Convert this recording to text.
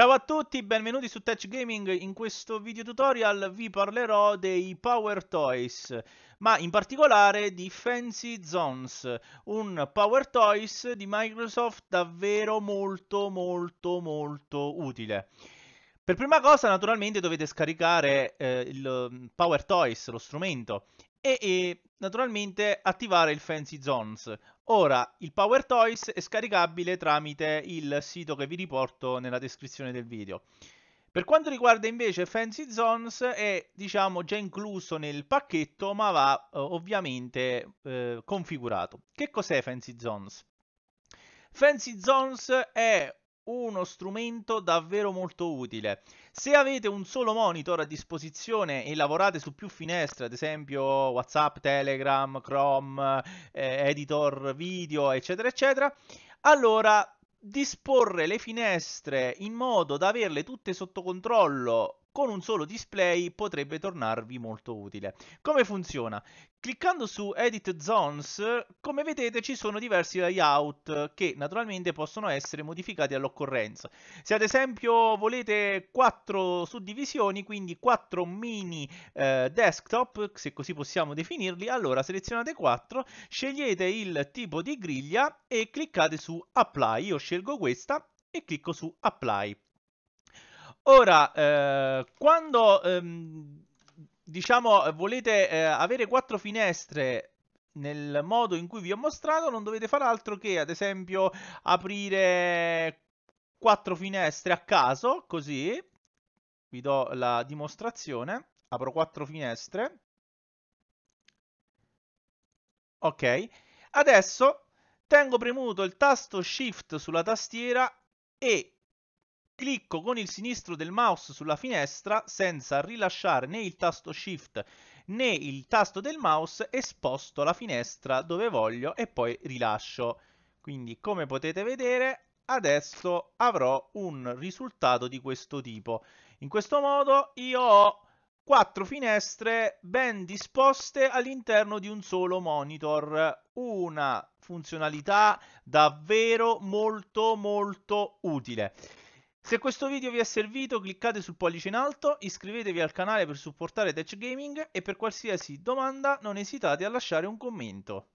Ciao a tutti, benvenuti su Touch Gaming. In questo video tutorial vi parlerò dei Power Toys, ma in particolare di Fancy Zones, un Power Toys di Microsoft davvero molto molto molto utile. Per prima cosa naturalmente dovete scaricare eh, il mm, Power Toys, lo strumento, e, e naturalmente attivare il Fancy Zones. Ora, il Power Toys è scaricabile tramite il sito che vi riporto nella descrizione del video. Per quanto riguarda invece Fancy Zones è diciamo già incluso nel pacchetto ma va eh, ovviamente eh, configurato. Che cos'è Fancy Zones? Fancy Zones è uno strumento davvero molto utile. Se avete un solo monitor a disposizione e lavorate su più finestre, ad esempio WhatsApp, Telegram, Chrome, eh, editor video, eccetera, eccetera, allora disporre le finestre in modo da averle tutte sotto controllo con un solo display potrebbe tornarvi molto utile. Come funziona? Cliccando su Edit Zones, come vedete ci sono diversi layout che naturalmente possono essere modificati all'occorrenza. Se ad esempio volete quattro suddivisioni, quindi quattro mini eh, desktop, se così possiamo definirli, allora selezionate 4, scegliete il tipo di griglia e cliccate su Apply. Io scelgo questa e clicco su Apply. Ora, eh, quando ehm, diciamo volete eh, avere quattro finestre nel modo in cui vi ho mostrato, non dovete fare altro che ad esempio aprire quattro finestre a caso, così vi do la dimostrazione. Apro quattro finestre. Ok, adesso tengo premuto il tasto Shift sulla tastiera e Clicco con il sinistro del mouse sulla finestra senza rilasciare né il tasto Shift né il tasto del mouse e sposto la finestra dove voglio e poi rilascio. Quindi come potete vedere adesso avrò un risultato di questo tipo. In questo modo io ho quattro finestre ben disposte all'interno di un solo monitor. Una funzionalità davvero molto molto utile. Se questo video vi è servito cliccate sul pollice in alto, iscrivetevi al canale per supportare Tech Gaming e per qualsiasi domanda non esitate a lasciare un commento.